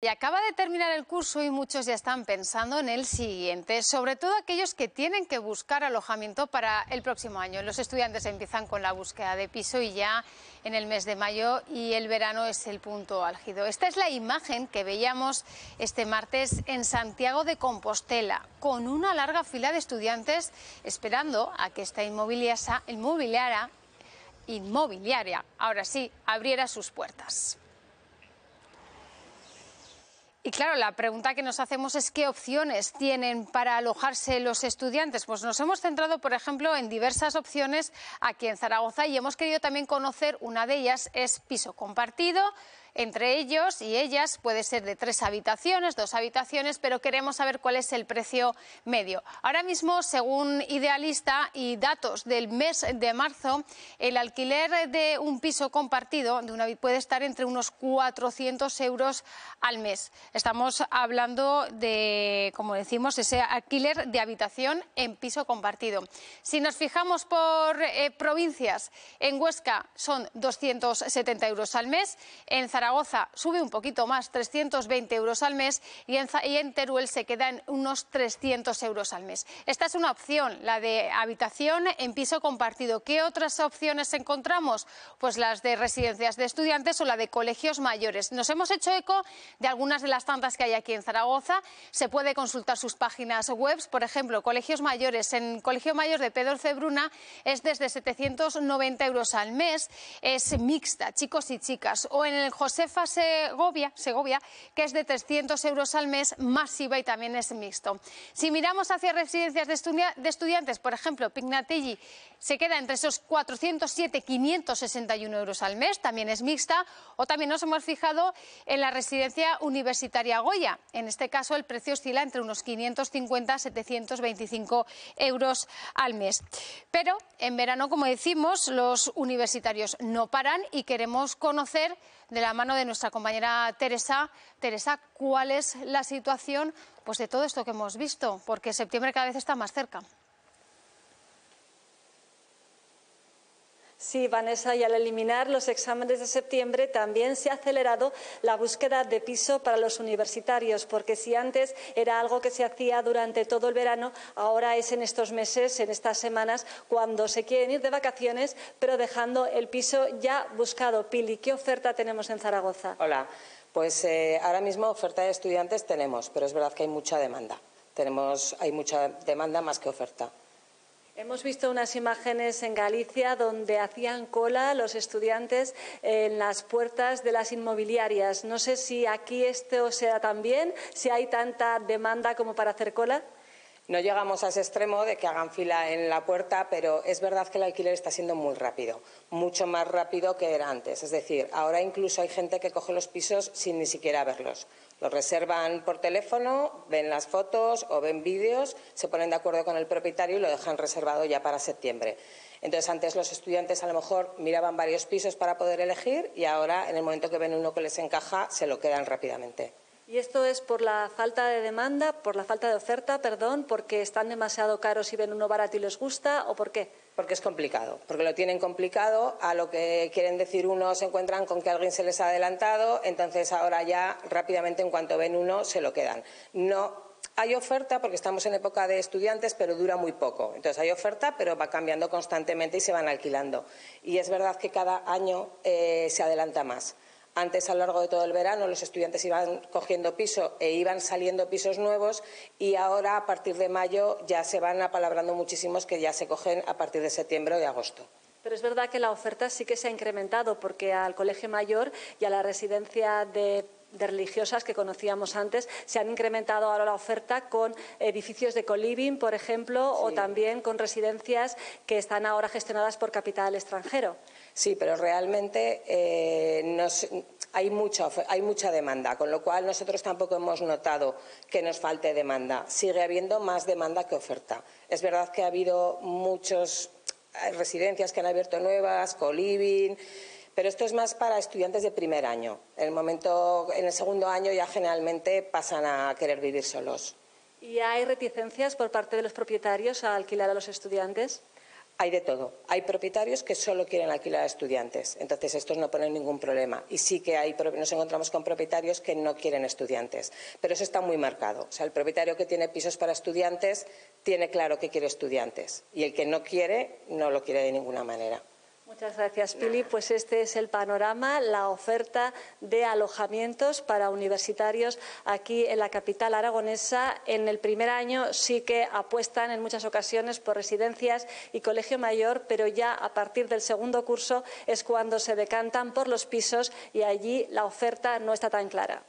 Y acaba de terminar el curso y muchos ya están pensando en el siguiente, sobre todo aquellos que tienen que buscar alojamiento para el próximo año. Los estudiantes empiezan con la búsqueda de piso y ya en el mes de mayo y el verano es el punto álgido. Esta es la imagen que veíamos este martes en Santiago de Compostela, con una larga fila de estudiantes esperando a que esta inmobiliaria, inmobiliaria ahora sí, abriera sus puertas. Y claro, la pregunta que nos hacemos es qué opciones tienen para alojarse los estudiantes. Pues nos hemos centrado, por ejemplo, en diversas opciones aquí en Zaragoza y hemos querido también conocer una de ellas es piso compartido entre ellos y ellas. Puede ser de tres habitaciones, dos habitaciones, pero queremos saber cuál es el precio medio. Ahora mismo, según Idealista y datos del mes de marzo, el alquiler de un piso compartido puede estar entre unos 400 euros al mes. Estamos hablando de, como decimos, ese alquiler de habitación en piso compartido. Si nos fijamos por eh, provincias, en Huesca son 270 euros al mes, en Zaragoza sube un poquito más, 320 euros al mes, y en, Teruel se queda en unos 300 euros al mes. Esta es una opción, la de habitación en piso compartido. ¿Qué otras opciones encontramos? Pues las de residencias de estudiantes o la de colegios mayores. Nos hemos hecho eco de algunas de las tantas que hay aquí en Zaragoza. Se puede consultar sus páginas web, por ejemplo, colegios mayores. En Colegio Mayor de Pedro Cebruna es desde 790 euros al mes. Es mixta, chicos y chicas. O en Josefa Segovia, Segovia, que es de 300 euros al mes, masiva y también es mixto. Si miramos hacia residencias de, estudiantes, por ejemplo, Pignatelli se queda entre esos 407-561 euros al mes, también es mixta, o también nos hemos fijado en la residencia universitaria Goya. En este caso, el precio oscila entre unos 550 y 725 euros al mes. Pero en verano, como decimos, los universitarios no paran y queremos conocer de la mano de nuestra compañera Teresa. Teresa, ¿cuál es la situación pues, de todo esto que hemos visto? Porque septiembre cada vez está más cerca. Sí, Vanessa, y al eliminar los exámenes de septiembre también se ha acelerado la búsqueda de piso para los universitarios, porque si antes era algo que se hacía durante todo el verano, ahora es en estos meses, en estas semanas, cuando se quieren ir de vacaciones, pero dejando el piso ya buscado. Pili, ¿qué oferta tenemos en Zaragoza? Hola, pues eh, ahora mismo oferta de estudiantes tenemos, pero es verdad que hay mucha demanda. Tenemos, hay mucha demanda más que oferta. Hemos visto unas imágenes en Galicia donde hacían cola los estudiantes en las puertas de las inmobiliarias. No sé si aquí esto sea también, si hay tanta demanda como para hacer cola. No llegamos a ese extremo de que hagan fila en la puerta, pero es verdad que el alquiler está siendo muy rápido, mucho más rápido que era antes. Es decir, ahora incluso hay gente que coge los pisos sin ni siquiera verlos. Los reservan por teléfono, ven las fotos o ven vídeos, se ponen de acuerdo con el propietario y lo dejan reservado ya para septiembre. Entonces, antes los estudiantes a lo mejor miraban varios pisos para poder elegir y ahora, en el momento que ven uno que les encaja, se lo quedan rápidamente. Y esto es por la falta de demanda, por la falta de oferta, perdón, porque están demasiado caros y ven uno barato y les gusta, o por qué? Porque es complicado, porque lo tienen complicado, a lo que quieren decir uno se encuentran con que alguien se les ha adelantado, entonces ahora ya rápidamente en cuanto ven uno se lo quedan. No hay oferta porque estamos en época de estudiantes, pero dura muy poco. Entonces hay oferta, pero va cambiando constantemente y se van alquilando. Y es verdad que cada año eh, se adelanta más. Antes, a lo largo de todo el verano, los estudiantes iban cogiendo piso e iban saliendo pisos nuevos y ahora, a partir de mayo, ya se van apalabrando muchísimos que ya se cogen a partir de septiembre o de agosto. Pero es verdad que la oferta sí que se ha incrementado porque al Colegio Mayor y a la residencia de de religiosas que conocíamos antes. Se han incrementado ahora la oferta con edificios de coliving, por ejemplo, o también con residencias que están ahora gestionadas por capital extranjero. Sí, pero realmente eh, hay, mucha, hay mucha demanda, con lo cual nosotros tampoco hemos notado que nos falte demanda. Sigue habiendo más demanda que oferta. Es verdad que ha habido muchas residencias que han abierto nuevas, coliving pero esto es más para estudiantes de primer año. En el segundo año ya generalmente pasan a querer vivir solos. ¿Y hay reticencias por parte de los propietarios a alquilar a los estudiantes? Hay de todo. Hay propietarios que solo quieren alquilar a estudiantes, entonces estos no ponen ningún problema. Y sí que nos encontramos con propietarios que no quieren estudiantes, pero eso está muy marcado. O sea, el propietario que tiene pisos para estudiantes tiene claro que quiere estudiantes y el que no quiere no lo quiere de ninguna manera. Muchas gracias, Pili. Pues este es el panorama, la oferta de alojamientos para universitarios aquí en la capital aragonesa. En el primer año sí que apuestan en muchas ocasiones por residencias y colegio mayor, pero ya a partir del segundo curso es cuando se decantan por los pisos y allí la oferta no está tan clara.